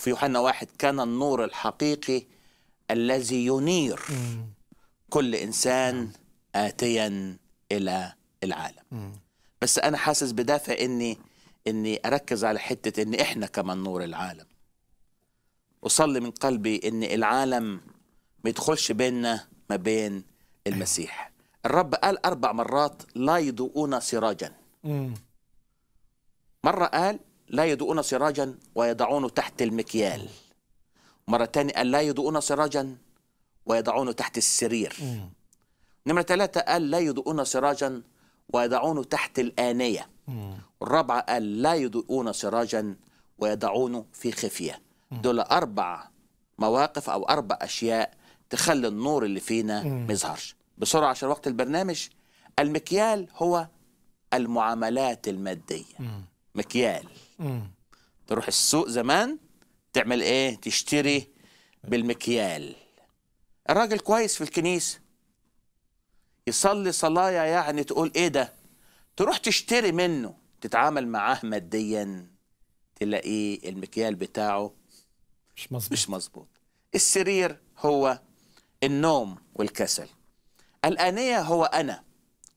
وفي يوحنا واحد كان النور الحقيقي الذي ينير كل إنسان آتيا إلى العالم بس أنا حاسس بدافع إني إني أركز على حتة إن إحنا كمان نور العالم أصلي من قلبي إن العالم ما يدخلش بيننا ما بين المسيح أيوه. الرب قال أربع مرات لا يضوءون سراجا مرة قال لا يضؤون سراجا ويضعونه تحت المكيال مرة تانية قال لا يضؤون سراجا ويضعونه تحت السرير نمرة ثلاثة قال لا يضؤون سراجا ويضعونه تحت الآنية الرابعة قال لا يضؤون سراجا ويضعونه في خفية دول أربع مواقف أو أربع أشياء تخلي النور اللي فينا ما يظهرش بسرعة عشان وقت البرنامج المكيال هو المعاملات المادية مكيال مم. تروح السوق زمان تعمل ايه تشتري بالمكيال الراجل كويس في الكنيسه يصلي صلايه يعني تقول ايه ده تروح تشتري منه تتعامل معاه ماديا تلاقيه المكيال بتاعه مش مظبوط مش مظبوط السرير هو النوم والكسل الانيه هو انا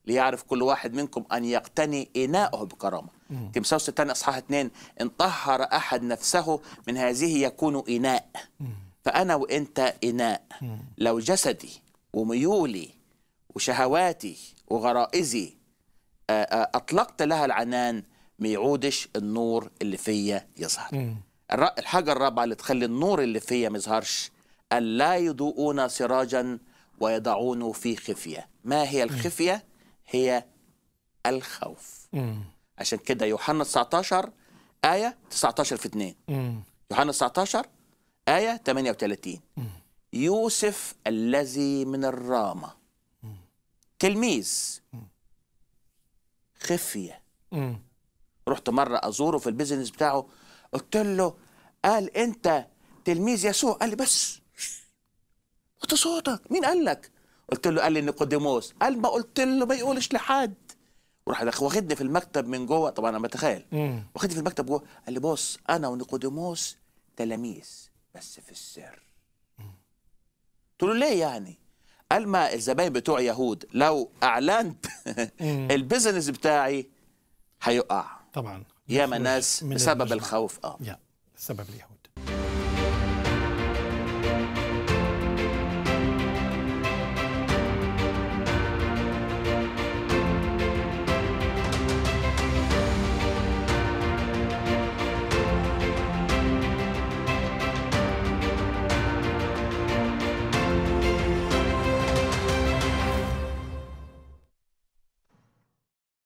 ليعرف كل واحد منكم أن يقتني إناءه بكرامة تمساوس الثاني أصحاح اثنين إن طهر أحد نفسه من هذه يكون إناء فأنا وإنت إناء لو جسدي وميولي وشهواتي وغرائزي آه، آه، أطلقت لها العنان ما يعودش النور اللي فيا يظهر الحاجة الرابعة اللي تخلي النور اللي فيا ما يظهرش ألا يضوءون سراجا ويضعونه في خفية ما هي الخفية؟ هي الخوف مم. عشان كده يوحنا 19 آية 19 في 2 يوحنا 19 آية 38 مم. يوسف الذي من الرامة مم. تلميذ خفية رحت مرة أزوره في البيزنس بتاعه قلت له قال أنت تلميذ يسوع قال لي بس وطي صوتك مين قال لك قلت له قال لي نيقوديموس قال ما قلت له ما يقولش لحد وراح واخدني في المكتب من جوه طبعا انا بتخيل واخدني في المكتب جوه قال لي بص انا ونيقوديموس تلاميذ بس في السر قلت له ليه يعني قال ما الزباين بتوع يهود لو اعلنت البيزنس بتاعي هيقع طبعا ياما ناس بسبب الخوف اه بسبب سبب اليهود